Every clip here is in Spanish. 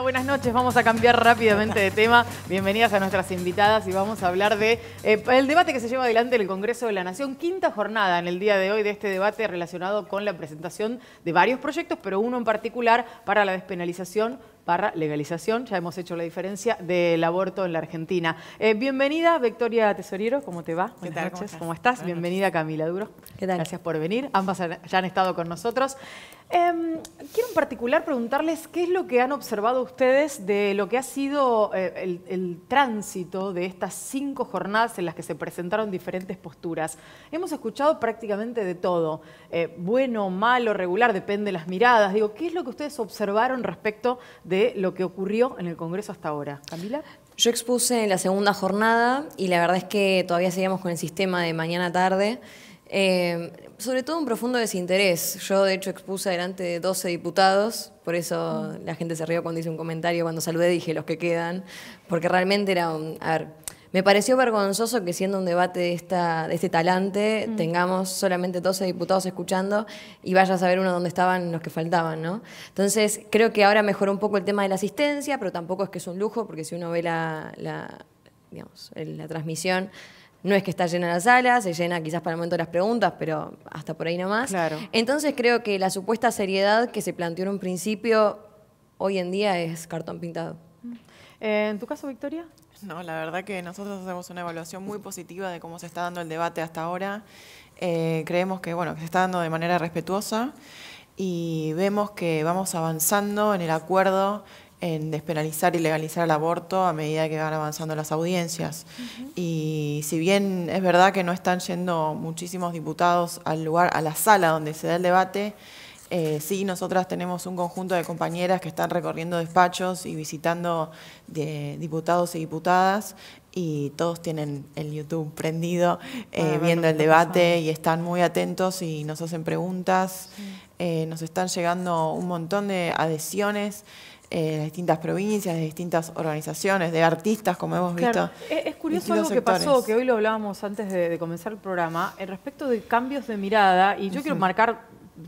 buenas noches. Vamos a cambiar rápidamente de tema. Bienvenidas a nuestras invitadas y vamos a hablar de eh, el debate que se lleva adelante en el Congreso de la Nación. Quinta jornada en el día de hoy de este debate relacionado con la presentación de varios proyectos, pero uno en particular para la despenalización para legalización, ya hemos hecho la diferencia, del aborto en la Argentina. Eh, bienvenida, Victoria Tesoriero, ¿cómo te va? ¿Qué Buenas noches, ¿cómo estás? bienvenida, Camila Duro. ¿Qué tal? Gracias por venir, ambas ya han estado con nosotros. Em, Quiero en particular preguntarles qué es lo que han observado ustedes de lo que ha sido eh, el, tránsito de estas cinco jornadas en las que se presentaron diferentes posturas. Hemos escuchado prácticamente de todo, eh, bueno, malo, regular, depende de las miradas. Digo, ¿qué es lo que ustedes observaron respecto de lo que ocurrió en el Congreso hasta ahora? Camila. Yo expuse en la segunda jornada y la verdad es que todavía seguimos con el sistema de mañana tarde. Eh, sobre todo un profundo desinterés. Yo, de hecho, expuse delante de 12 diputados, por eso la gente se rió cuando hice un comentario, cuando saludé dije los que quedan, porque realmente era un... A ver, me pareció vergonzoso que siendo un debate de, esta, de este talante mm. tengamos solamente 12 diputados escuchando y vaya a saber uno dónde estaban los que faltaban, ¿no? Entonces, creo que ahora mejoró un poco el tema de la asistencia, pero tampoco es que es un lujo, porque si uno ve la, la, la transmisión no es que está llena la sala, se llena quizás para el momento de las preguntas, pero hasta por ahí nomás. Claro. Entonces creo que la supuesta seriedad que se planteó en un principio, hoy en día es cartón pintado. Eh, ¿En tu caso, Victoria? No, la verdad que nosotros hacemos una evaluación muy positiva de cómo se está dando el debate hasta ahora. Eh, creemos que, bueno, que se está dando de manera respetuosa y vemos que vamos avanzando en el acuerdo en despenalizar y legalizar el aborto a medida que van avanzando las audiencias. Y si bien es verdad que no están yendo muchísimos diputados al lugar, a la sala donde se da el debate, eh, sí, nosotras tenemos un conjunto de compañeras que están recorriendo despachos y visitando diputados y diputadas y todos tienen el YouTube prendido ah, eh, viendo el debate y están muy atentos y nos hacen preguntas. Eh, nos están llegando un montón de adhesiones eh, de distintas provincias, de distintas organizaciones, de artistas, como hemos visto. Es, curioso algo que pasó, que hoy lo hablábamos antes de, comenzar el programa, eh, respecto de cambios de mirada, y yo quiero marcar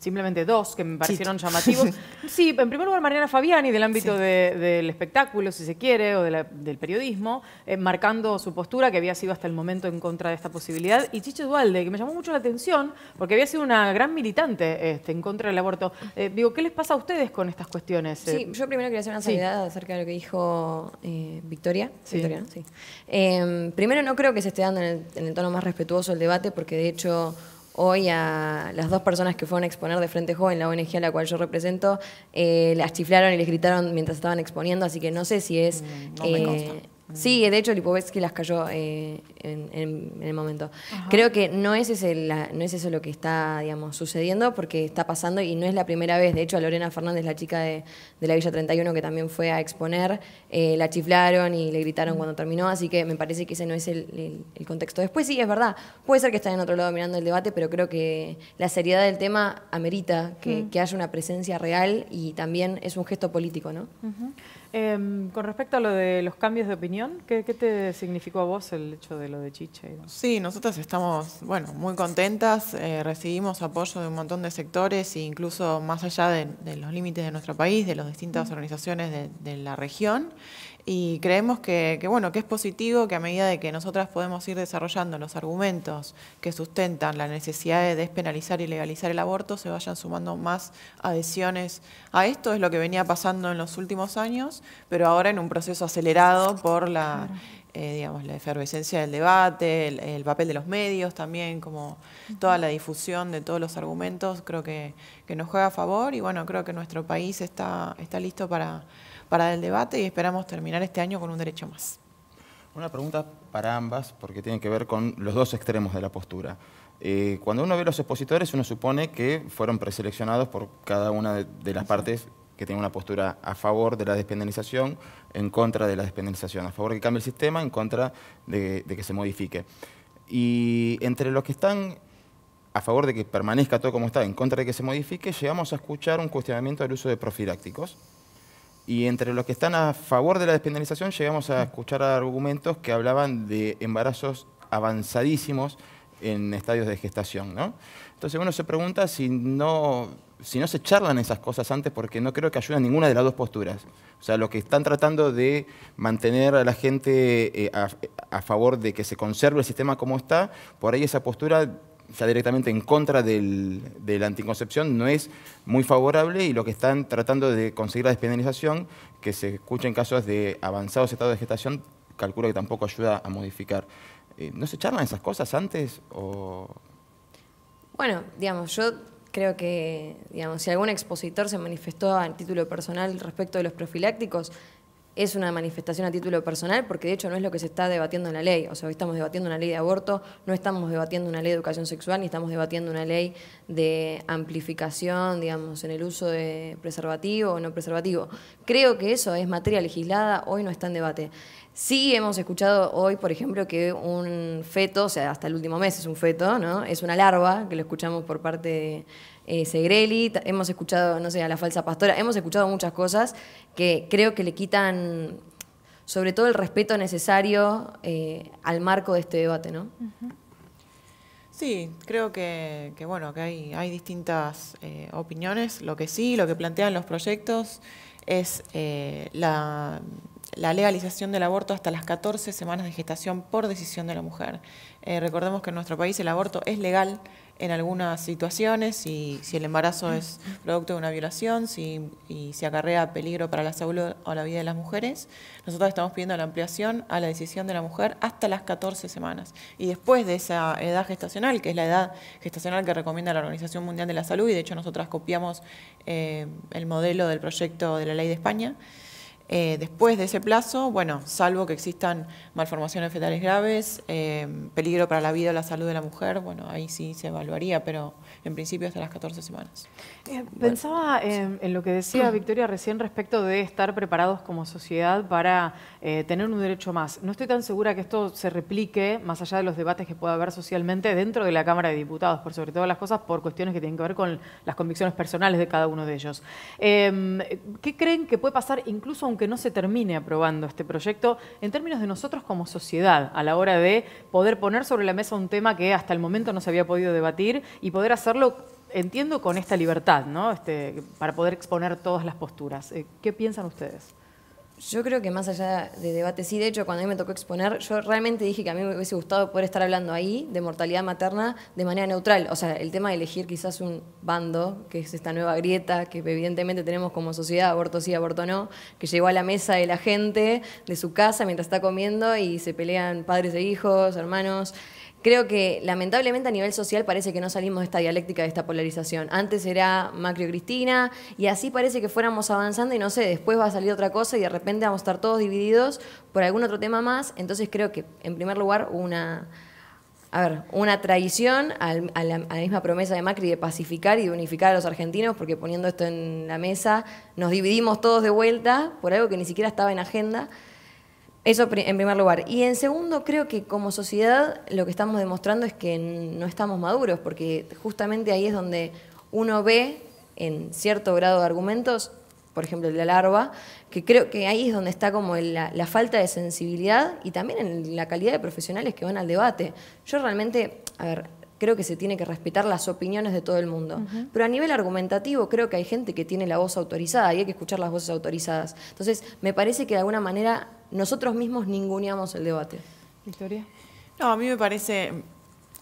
simplemente dos que me parecieron llamativos. Sí, en primer lugar Mariana Fabiani, del ámbito del espectáculo, si se quiere, o del periodismo, eh, marcando su postura, que había sido hasta el momento en contra de esta posibilidad, y Chiche Dualde, que me llamó mucho la atención, porque había sido una gran militante este, en contra del aborto. Eh, digo, ¿qué les pasa a ustedes con estas cuestiones? Sí, eh, yo primero quería hacer una salida acerca de lo que dijo Victoria. Sí. Victoria primero no creo que se esté dando en el, en el tono más respetuoso el debate, porque de hecho hoy a las dos personas que fueron a exponer de Frente Joven, la ONG a la cual yo represento, eh, las chiflaron y les gritaron mientras estaban exponiendo, así que no sé si es... Eh, Mm. Sí, de hecho Lipovetsky las cayó eh, en, el momento. Creo que no es, eso lo que está, digamos, sucediendo, porque está pasando y no es la primera vez. De hecho, a Lorena Fernández, la chica de, la Villa 31, que también fue a exponer, eh, la chiflaron y le gritaron mm. cuando terminó, así que me parece que ese no es el, contexto. Después sí, es verdad, puede ser que estén en otro lado mirando el debate, pero creo que la seriedad del tema amerita que, mm. haya una presencia real y también es un gesto político, ¿no? Em, con respecto a lo de los cambios de opinión, ¿qué, te significó a vos el hecho de lo de Chiche? Sí, nosotros estamos, bueno, muy contentas, eh, recibimos apoyo de un montón de sectores e incluso más allá de, los límites de nuestro país, de las distintas organizaciones de la región y creemos que, bueno, que es positivo que a medida de que nosotras podemos ir desarrollando los argumentos que sustentan la necesidad de despenalizar y legalizar el aborto, se vayan sumando más adhesiones a esto, es lo que venía pasando en los últimos años, pero ahora en un proceso acelerado por la, eh, digamos, la efervescencia del debate, el, papel de los medios también, como toda la difusión de todos los argumentos, creo que, que nos juega a favor y bueno, creo que nuestro país está, está listo para para el debate y esperamos terminar este año con un derecho más. Una pregunta para ambas, porque tiene que ver con los dos extremos de la postura. Eh, cuando uno ve los expositores, uno supone que fueron preseleccionados por cada una de, las partes que tiene una postura a favor de la despenalización, en contra de la despenalización, a favor de que cambie el sistema, en contra de que se modifique. Y entre los que están a favor de que permanezca todo como está, en contra de que se modifique, llegamos a escuchar un cuestionamiento del uso de profilácticos, y entre los que están a favor de la despenalización llegamos a escuchar argumentos que hablaban de embarazos avanzadísimos en estadios de gestación. ¿no? Entonces uno se pregunta si no, si no se charlan esas cosas antes porque no creo que ayuden ninguna de las dos posturas. O sea, lo que están tratando de mantener a la gente eh, a, a favor de que se conserve el sistema como está, por ahí esa postura ya directamente en contra de la anticoncepción no es muy favorable y lo que están tratando de conseguir la despenalización, que se escucha en casos de avanzados estados de gestación, calculo que tampoco ayuda a modificar. Eh, ¿No se charlan esas cosas antes? Bueno, digamos, yo creo que digamos, si algún expositor se manifestó a título personal respecto de los profilácticos, es una manifestación a título personal, porque de hecho no es lo que se está debatiendo en la ley. O sea, hoy estamos debatiendo una ley de aborto, no estamos debatiendo una ley de educación sexual, ni estamos debatiendo una ley de amplificación, digamos, en el uso de preservativo o no preservativo. Creo que eso es materia legislada, hoy no está en debate. Sí hemos escuchado hoy, por ejemplo, que un feto, o sea, hasta el último mes es un feto, ¿no? Es una larva, que lo escuchamos por parte de eh, Segreli, hemos escuchado, no sé, a la falsa pastora, hemos escuchado muchas cosas que creo que le quitan sobre todo el respeto necesario eh, al marco de este debate, ¿no? Sí, creo que, bueno, que hay, hay distintas eh, opiniones. Lo que sí, lo que plantean los proyectos es la, legalización del aborto hasta las 14 semanas de gestación por decisión de la mujer. recordemos que en nuestro país el aborto es legal en algunas situaciones, si, si el embarazo es producto de una violación, si y se acarrea peligro para la salud o la vida de las mujeres, nosotros estamos pidiendo la ampliación a la decisión de la mujer hasta las 14 semanas. Y después de esa edad gestacional, que es la edad gestacional que recomienda la Organización Mundial de la Salud, y de hecho nosotras copiamos eh, el modelo del proyecto de la ley de España, eh, después de ese plazo, bueno, salvo que existan malformaciones fetales graves, eh, peligro para la vida o la salud de la mujer, bueno, ahí sí se evaluaría, pero en principio hasta las 14 semanas. Eh, pensaba en lo que decía mm. Victoria recién respecto de estar preparados como sociedad para tener un derecho más. No estoy tan segura que esto se replique, más allá de los debates que pueda haber socialmente, dentro de la Cámara de Diputados, por sobre todas las cosas, por cuestiones que tienen que ver con las convicciones personales de cada uno de ellos. Em, ¿Qué creen que puede pasar incluso a un que no se termine aprobando este proyecto en términos de nosotros como sociedad a la hora de poder poner sobre la mesa un tema que hasta el momento no se había podido debatir y poder hacerlo, entiendo, con esta libertad, ¿no? Este, para poder exponer todas las posturas. Eh, ¿Qué piensan ustedes? Yo creo que más allá de debate, sí, de hecho, cuando a mí me tocó exponer, yo realmente dije que a mí me hubiese gustado poder estar hablando ahí de mortalidad materna de manera neutral. O sea, el tema de elegir quizás un bando, que es esta nueva grieta que evidentemente tenemos como sociedad, aborto sí, aborto no, que llegó a la mesa de la gente, de su casa, mientras está comiendo y se pelean padres e hijos, hermanos creo que lamentablemente a nivel social parece que no salimos de esta dialéctica, de esta polarización. Antes era Macri-Cristina y así parece que fuéramos avanzando y no sé, después va a salir otra cosa y de repente vamos a estar todos divididos por algún otro tema más. Entonces creo que en primer lugar una... A ver, una traición a, a, la, misma promesa de Macri de pacificar y de unificar a los argentinos, porque poniendo esto en la mesa nos dividimos todos de vuelta por algo que ni siquiera estaba en agenda. Eso en primer lugar. Y en segundo, creo que como sociedad lo que estamos demostrando es que no estamos maduros, porque justamente ahí es donde uno ve en cierto grado de argumentos, por ejemplo, la larva, que creo que ahí es donde está como la, la falta de sensibilidad y también en la calidad de profesionales que van al debate. Yo realmente, a ver, creo que se tiene que respetar las opiniones de todo el mundo. Pero a nivel argumentativo creo que hay gente que tiene la voz autorizada y hay que escuchar las voces autorizadas. Entonces, me parece que de alguna manera nosotros mismos ninguneamos el debate. Victoria. No, a mí me parece,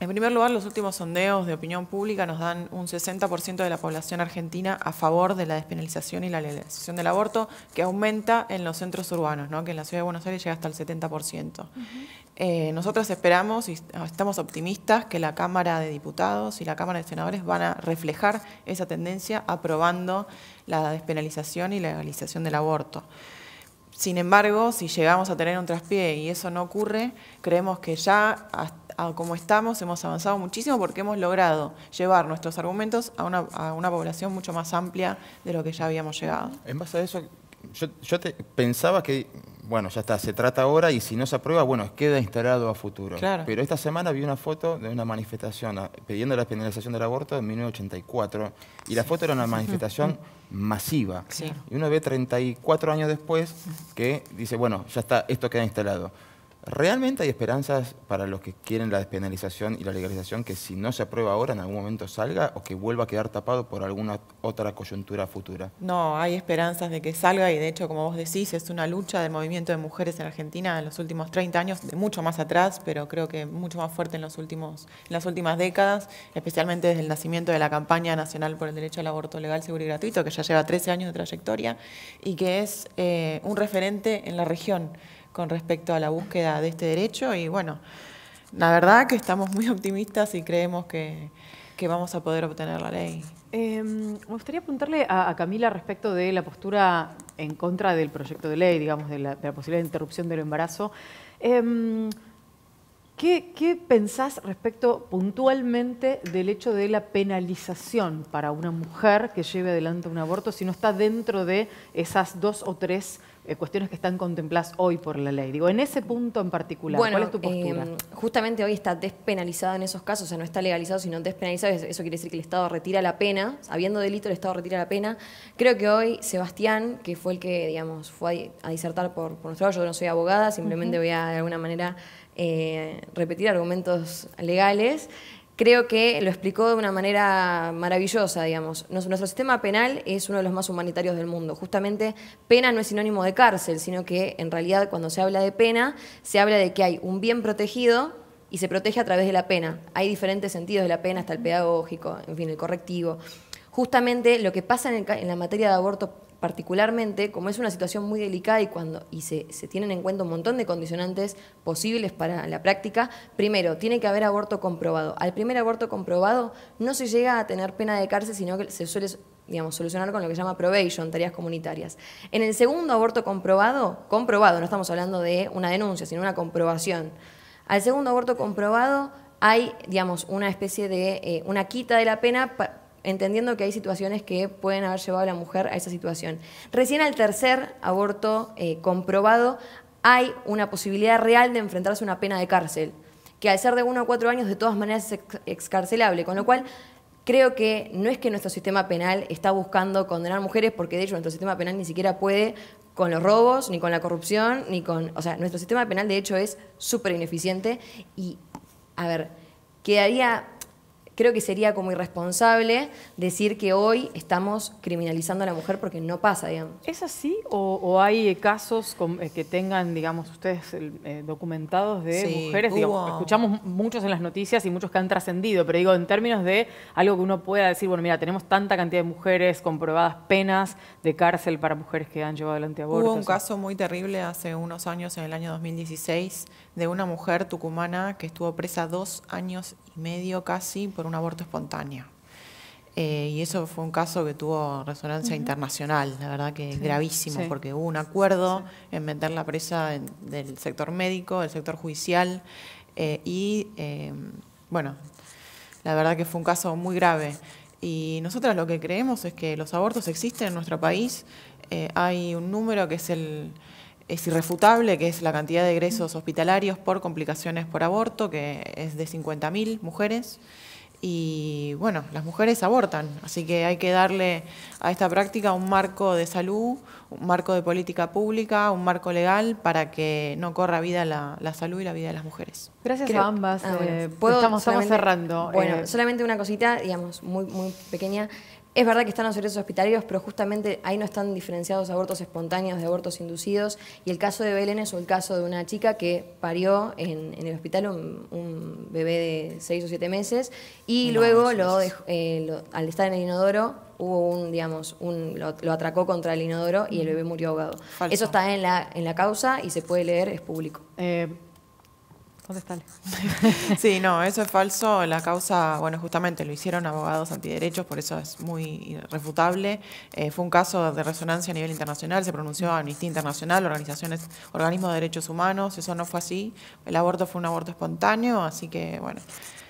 en primer lugar, los últimos sondeos de opinión pública nos dan un 60% de la población argentina a favor de la despenalización y la legalización del aborto, que aumenta en los centros urbanos, que en la ciudad de Buenos Aires llega hasta el 70%. Eh, nosotros esperamos y estamos optimistas que la Cámara de Diputados y la Cámara de Senadores van a reflejar esa tendencia aprobando la despenalización y la legalización del aborto. Sin embargo, si llegamos a tener un traspié y eso no ocurre, creemos que ya como estamos hemos avanzado muchísimo porque hemos logrado llevar nuestros argumentos a una, población mucho más amplia de lo que ya habíamos llegado. En base a eso, yo, pensaba que bueno, ya está, se trata ahora y si no se aprueba, bueno, queda instalado a futuro. Pero esta semana vi una foto de una manifestación ah, pidiendo la penalización del aborto en 1984 y la foto era una manifestación masiva. Y uno ve 34 años después que dice, bueno, ya está, esto queda instalado. ¿Realmente hay esperanzas para los que quieren la despenalización y la legalización que si no se aprueba ahora en algún momento salga o que vuelva a quedar tapado por alguna otra coyuntura futura? No, hay esperanzas de que salga y de hecho, como vos decís, es una lucha del movimiento de mujeres en Argentina en los últimos 30 años, mucho más atrás, pero creo que mucho más fuerte en, los últimos, en las últimas décadas, especialmente desde el nacimiento de la campaña nacional por el derecho al aborto legal, seguro y gratuito, que ya lleva 13 años de trayectoria y que es eh, un referente en la región con respecto a la búsqueda de este derecho y bueno, la verdad que estamos muy optimistas y creemos que, vamos a poder obtener la ley. Em, me gustaría apuntarle a, Camila respecto de la postura en contra del proyecto de ley, digamos, de la, posibilidad de interrupción del embarazo. Em, ¿Qué, ¿Qué, pensás respecto puntualmente del hecho de la penalización para una mujer que lleve adelante un aborto si no está dentro de esas dos o tres eh, cuestiones que están contempladas hoy por la ley? Digo, en ese punto en particular, ¿cuál es tu postura? Em, justamente hoy está despenalizado en esos casos, o sea, no está legalizado, sino despenalizado. Eso quiere decir que el Estado retira la pena. Habiendo delito, el Estado retira la pena. Creo que hoy Sebastián, que fue el que, digamos, fue a, disertar por, por nuestro yo no soy abogada, simplemente voy a, de alguna manera, eh, repetir argumentos legales creo que lo explicó de una manera maravillosa, digamos. Nuestro sistema penal es uno de los más humanitarios del mundo. Justamente pena no es sinónimo de cárcel, sino que en realidad cuando se habla de pena, se habla de que hay un bien protegido y se protege a través de la pena. Hay diferentes sentidos de la pena, hasta el pedagógico, en fin, el correctivo. Justamente lo que pasa en, la materia de aborto particularmente, como es una situación muy delicada y cuando y se, tienen en cuenta un montón de condicionantes posibles para la práctica, primero, tiene que haber aborto comprobado. Al primer aborto comprobado no se llega a tener pena de cárcel, sino que se suele digamos, solucionar con lo que se llama probation, tareas comunitarias. En el segundo aborto comprobado, comprobado, no estamos hablando de una denuncia, sino una comprobación. Al segundo aborto comprobado hay, digamos, una especie de, eh, una quita de la pena entendiendo que hay situaciones que pueden haber llevado a la mujer a esa situación. Recién al tercer aborto eh, comprobado hay una posibilidad real de enfrentarse a una pena de cárcel, que al ser de uno a cuatro años de todas maneras es excarcelable, con lo cual creo que no es que nuestro sistema penal está buscando condenar mujeres, porque de hecho nuestro sistema penal ni siquiera puede con los robos, ni con la corrupción, ni con... O sea, nuestro sistema penal de hecho es súper ineficiente y, a ver, quedaría creo que sería como irresponsable decir que hoy estamos criminalizando a la mujer porque no pasa, digamos. ¿Es así o, hay casos eh, que tengan, digamos, ustedes eh, documentados de mujeres? escuchamos muchos en las noticias y muchos que han trascendido, pero digo, en términos de algo que uno pueda decir, bueno, mira, tenemos tanta cantidad de mujeres comprobadas penas de cárcel para mujeres que han llevado adelante abortos. Hubo un caso muy terrible hace unos años, en el año 2016, de una mujer tucumana que estuvo presa dos años y medio casi por un aborto espontáneo. Eh, y eso fue un caso que tuvo resonancia internacional, la verdad que es gravísimo, porque hubo un acuerdo en meter la presa del sector médico, del sector judicial, eh, y em, bueno, la verdad que fue un caso muy grave. Y nosotras lo que creemos es que los abortos existen en nuestro país, eh, hay un número que es el es irrefutable, que es la cantidad de egresos hospitalarios por complicaciones por aborto, que es de 50.000 mujeres y bueno, las mujeres abortan, así que hay que darle a esta práctica un marco de salud, un marco de política pública, un marco legal para que no corra vida la, salud y la vida de las mujeres. Gracias a ambas. Ah, eh, estamos, cerrando. Bueno, eh. solamente una cosita, digamos, muy, muy pequeña. Es verdad que están los servicios hospitalarios, pero justamente ahí no están diferenciados abortos espontáneos de abortos inducidos. Y el caso de Belén es el caso de una chica que parió en, el hospital un, bebé de seis o siete meses y luego eh, lo, al estar en el inodoro hubo un, digamos, un, lo, atracó contra el inodoro y el bebé murió ahogado. Eso está en la, en la causa y se puede leer, es público. Eh, Sí, no, eso es falso. La causa, bueno, justamente lo hicieron abogados antiderechos, por eso es muy irrefutable. Eh, fue un caso de resonancia a nivel internacional, se pronunció Amnistía Internacional, organizaciones, organismos de derechos humanos, eso no fue así. El aborto fue un aborto espontáneo, así que, bueno.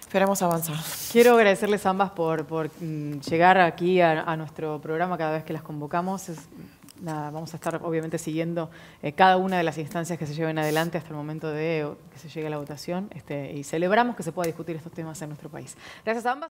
esperamos avanzar. Quiero agradecerles ambas por, por mm, llegar aquí a, nuestro programa cada vez que las convocamos. Es, nada, vamos a estar obviamente siguiendo eh, cada una de las instancias que se lleven adelante hasta el momento de que se llegue a la votación este, y celebramos que se pueda discutir estos temas en nuestro país. Gracias a ambas.